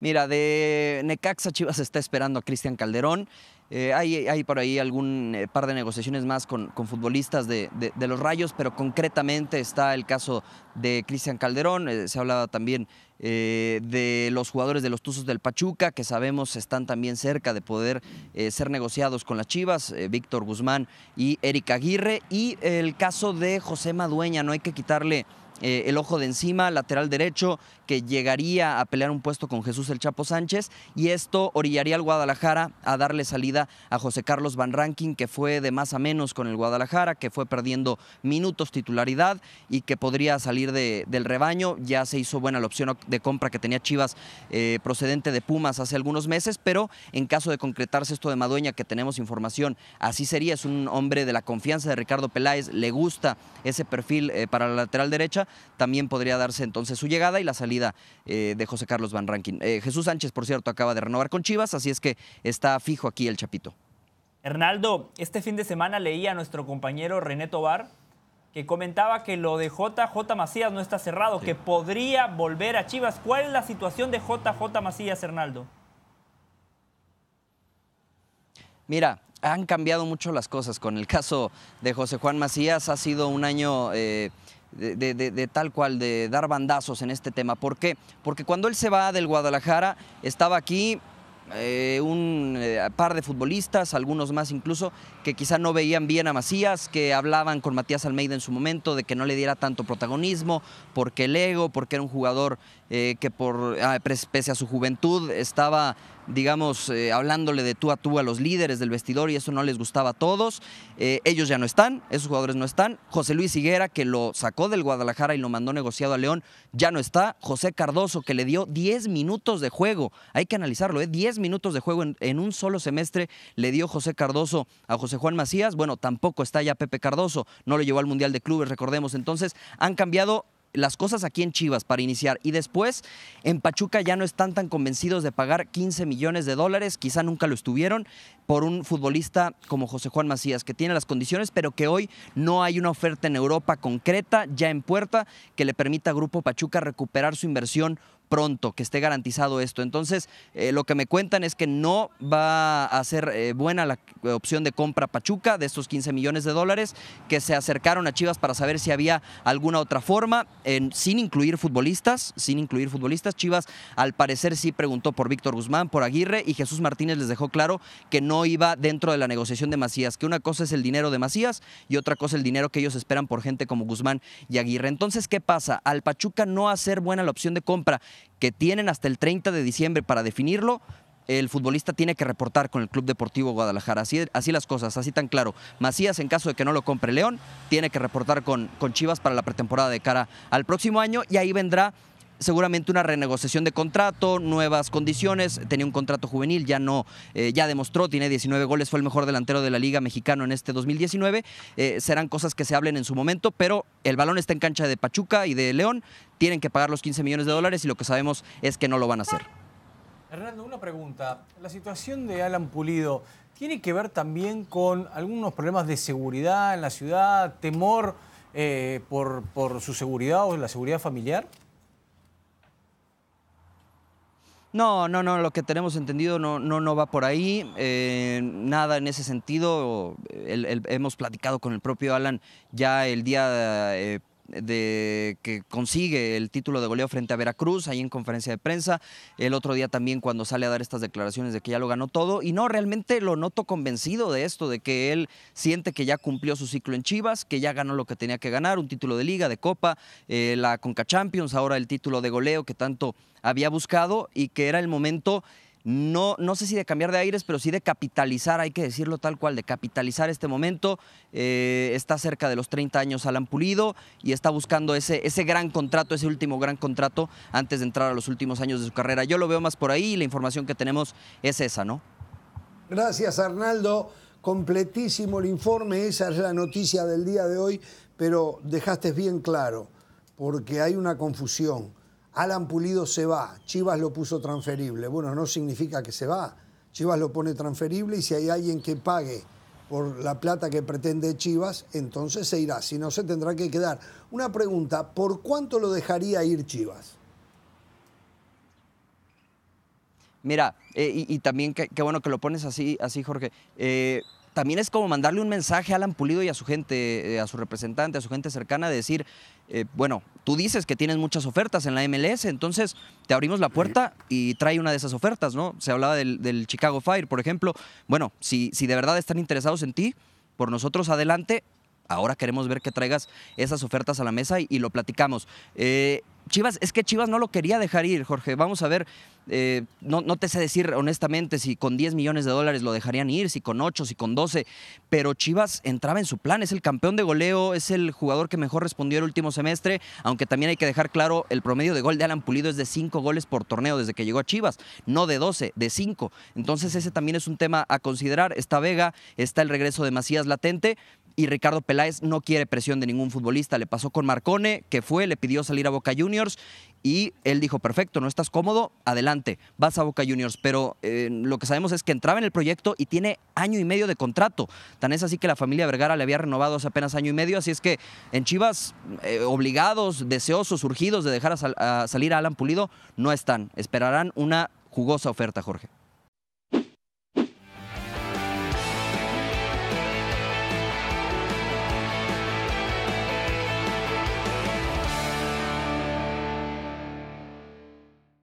Mira, de Necaxa Chivas está esperando a Cristian Calderón. Eh, hay, por ahí algún eh, par de negociaciones más con, futbolistas de, los Rayos, pero concretamente está el caso de Cristian Calderón. Eh, se hablaba también de los jugadores de los Tuzos del Pachuca, que sabemos están también cerca de poder ser negociados con las Chivas, Víctor Guzmán y Erika Aguirre. Y el caso de José Madueña, no hay que quitarle eh, el ojo de encima, lateral derecho, que llegaría a pelear un puesto con Jesús el Chapo Sánchez, y esto orillaría al Guadalajara a darle salida a José Carlos Van Ranking, que fue de más a menos con el Guadalajara, que fue perdiendo minutos titularidad y que podría salir del rebaño. Ya se hizo buena la opción de compra que tenía Chivas eh, procedente de Pumas hace algunos meses, pero en caso de concretarse esto de Madueña, que tenemos información, así sería, es un hombre de la confianza de Ricardo Peláez, le gusta ese perfil eh, para la lateral derecha, también podría darse entonces su llegada y la salida eh, de José Carlos Van Rankin. Eh, Jesús Sánchez, por cierto, acaba de renovar con Chivas, así es que está fijo aquí el Chapito. Hernaldo, este fin de semana leía a nuestro compañero René Tobar que comentaba que lo de JJ Macías no está cerrado, que podría volver a Chivas. ¿Cuál es la situación de JJ Macías, Hernaldo? Mira, han cambiado mucho las cosas. Con el caso de José Juan Macías ha sido un año eh, de, tal cual, de dar bandazos en este tema. ¿Por qué? Porque cuando él se va del Guadalajara, estaba aquí eh, un eh, par de futbolistas, algunos más incluso, que quizá no veían bien a Macías, que hablaban con Matías Almeida en su momento de que no le diera tanto protagonismo, porque el ego, porque era un jugador eh, que por, ah, pese a su juventud estaba digamos, eh, hablándole de tú a tú a los líderes del vestidor y eso no les gustaba a todos. Eh, ellos ya no están, esos jugadores no están. José Luis Higuera, que lo sacó del Guadalajara y lo mandó negociado a León, ya no está. José Cardoso, que le dio 10 minutos de juego, hay que analizarlo, ¿eh? 10 minutos de juego en, en, un solo semestre le dio José Cardoso a José Juan Macías. Bueno, tampoco está ya Pepe Cardoso, no lo llevó al Mundial de Clubes, recordemos. Entonces, han cambiado las cosas aquí en Chivas para iniciar. Y después, en Pachuca ya no están tan convencidos de pagar 15 millones de dólares, quizá nunca lo estuvieron, por un futbolista como José Juan Macías, que tiene las condiciones, pero que hoy no hay una oferta en Europa concreta, ya en puerta, que le permita a Grupo Pachuca recuperar su inversión pronto, que esté garantizado esto. Entonces, eh, lo que me cuentan es que no va a ser eh, buena la eh, opción de compra Pachuca de estos 15 millones de dólares, que se acercaron a Chivas para saber si había alguna otra forma, sin incluir futbolistas, sin incluir futbolistas. Chivas al parecer sí preguntó por Víctor Guzmán, por Aguirre, y Jesús Martínez les dejó claro que no iba dentro de la negociación de Macías, que una cosa es el dinero de Macías y otra cosa el dinero que ellos esperan por gente como Guzmán y Aguirre. Entonces, ¿qué pasa? Al Pachuca no hacer buena la opción de compra que tienen hasta el 30 de diciembre para definirlo, el futbolista tiene que reportar con el Club Deportivo Guadalajara. Así, así las cosas, así tan claro. Macías, en caso de que no lo compre León, tiene que reportar con, con Chivas para la pretemporada de cara al próximo año y ahí vendrá seguramente una renegociación de contrato, nuevas condiciones, tenía un contrato juvenil, ya no, eh, ya demostró, tiene 19 goles, fue el mejor delantero de la Liga mexicana en este 2019. Eh, serán cosas que se hablen en su momento, pero el balón está en cancha de Pachuca y de León, tienen que pagar los 15 millones de dólares y lo que sabemos es que no lo van a hacer. Hernando, una pregunta. La situación de Alan Pulido tiene que ver también con algunos problemas de seguridad en la ciudad, temor eh, por su seguridad o la seguridad familiar. No, no, no, lo que tenemos entendido no, no, no va por ahí, eh, nada en ese sentido. hemos platicado con el propio Alan ya el día eh, de que consigue el título de goleo frente a Veracruz, ahí en conferencia de prensa, el otro día también cuando sale a dar estas declaraciones de que ya lo ganó todo, y no, realmente lo noto convencido de esto, de que él siente que ya cumplió su ciclo en Chivas, que ya ganó lo que tenía que ganar, un título de liga, de copa, eh, la Conca Champions, ahora el título de goleo que tanto había buscado y que era el momento no, no sé si de cambiar de aires, pero sí de capitalizar, hay que decirlo tal cual, de capitalizar este momento. Eh, está cerca de los 30 años Alan Pulido y está buscando ese, ese gran contrato, ese último gran contrato antes de entrar a los últimos años de su carrera. Yo lo veo más por ahí y la información que tenemos es esa, ¿no? Gracias, Arnaldo. Completísimo el informe, esa es la noticia del día de hoy, pero dejaste bien claro, porque hay una confusión. Alan Pulido se va, Chivas lo puso transferible. Bueno, no significa que se va. Chivas lo pone transferible y si hay alguien que pague por la plata que pretende Chivas, entonces se irá. Si no, se tendrá que quedar. Una pregunta, ¿por cuánto lo dejaría ir Chivas? Mira, eh, y, también qué bueno que lo pones así, así Jorge. Eh, también es como mandarle un mensaje a Alan Pulido y a su gente, eh, a su representante, a su gente cercana, de decir, eh, bueno, tú dices que tienes muchas ofertas en la MLS, entonces te abrimos la puerta y trae una de esas ofertas, ¿no? Se hablaba del, Chicago Fire, por ejemplo. Bueno, si, si de verdad están interesados en ti, por nosotros adelante, ahora queremos ver que traigas esas ofertas a la mesa y, lo platicamos. Eh, Chivas, es que Chivas no lo quería dejar ir, Jorge. Vamos a ver, eh, no, no, te sé decir honestamente si con 10 millones de dólares lo dejarían ir, si con 8, si con 12, pero Chivas entraba en su plan, es el campeón de goleo, es el jugador que mejor respondió el último semestre, aunque también hay que dejar claro, el promedio de gol de Alan Pulido es de 5 goles por torneo desde que llegó a Chivas, no de 12, de 5. Entonces ese también es un tema a considerar. Está Vega, está el regreso de Macías latente, y Ricardo Peláez no quiere presión de ningún futbolista. Le pasó con Marcone, que fue, le pidió salir a Boca Juniors y él dijo, perfecto, no estás cómodo, adelante, vas a Boca Juniors. Pero eh, lo que sabemos es que entraba en el proyecto y tiene año y medio de contrato. Tan es así que la familia Vergara le había renovado hace apenas año y medio, así es que en Chivas, eh, obligados, deseosos, urgidos de dejar salir a Alan Pulido, no están. Esperarán una jugosa oferta, Jorge.